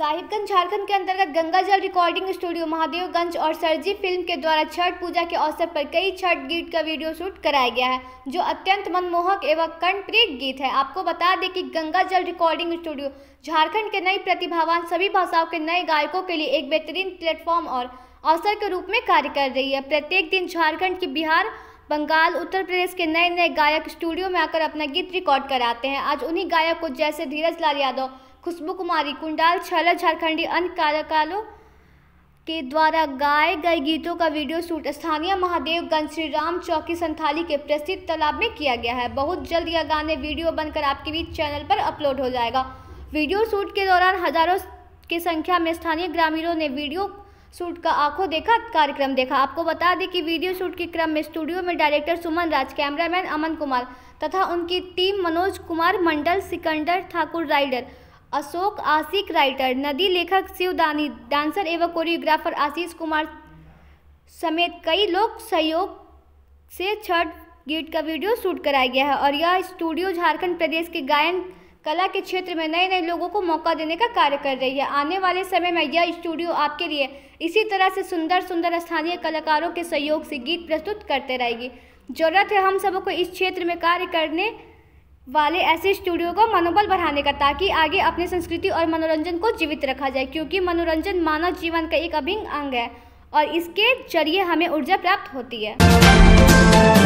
साहिबगंज झारखंड के अंतर्गत गंगा जल रिकॉर्डिंग स्टूडियो महादेवगंज और सरजी फिल्म के द्वारा छठ पूजा के अवसर पर कई छठ गीत का वीडियो शूट कराया गया है जो अत्यंत मनमोहक एवं कर्णप्रिय गीत है आपको बता दें कि गंगा जल रिकॉर्डिंग स्टूडियो झारखंड के नई प्रतिभावान सभी भाषाओं के नए गायकों के लिए एक बेहतरीन प्लेटफॉर्म और अवसर के रूप में कार्य कर रही है प्रत्येक दिन झारखंड की बिहार बंगाल उत्तर प्रदेश के नए नए गायक स्टूडियो में आकर अपना गीत रिकॉर्ड कराते हैं आज उन्हीं गायक को जैसे धीरज लाल यादव खुशबू कुमारी कुंडाल छाला झारखंडी अन्य कार्यकालों के द्वारा गाए गए गीतों का वीडियो शूट स्थानीय महादेव श्री राम चौकी संथाली के प्रसिद्ध तालाब में किया गया है बहुत जल्द यह गाने वीडियो बनकर आपके बीच चैनल पर अपलोड हो जाएगा वीडियो शूट के दौरान हजारों की संख्या में स्थानीय ग्रामीणों ने वीडियो शूट का आंखों देखा कार्यक्रम देखा आपको बता दें कि वीडियो शूट के क्रम में स्टूडियो में डायरेक्टर सुमन राज कैमरामैन अमन कुमार तथा उनकी team Manoj Kumar Mandal Sikandar Thakur rider Ashok Ashiq writer नदी लेखक शिवदानी डांसर एवं कोरियोग्राफर आशीष कुमार समेत कई लोग सहयोग से छठ गीत का वीडियो शूट कराया गया है और यह स्टूडियो झारखंड प्रदेश के गायन कला के क्षेत्र में नए नए लोगों को मौका देने का कार्य कर रही है आने वाले समय में यह स्टूडियो आपके लिए इसी तरह से सुंदर सुंदर स्थानीय कलाकारों के सहयोग से गीत प्रस्तुत करते रहेगी जरूरत है हम सबको इस क्षेत्र में कार्य करने वाले ऐसे स्टूडियो को मनोबल बढ़ाने का ताकि आगे अपनी संस्कृति और मनोरंजन को जीवित रखा जाए क्योंकि मनोरंजन मानव जीवन का एक अभिन्न अंग है और इसके जरिए हमें ऊर्जा प्राप्त होती है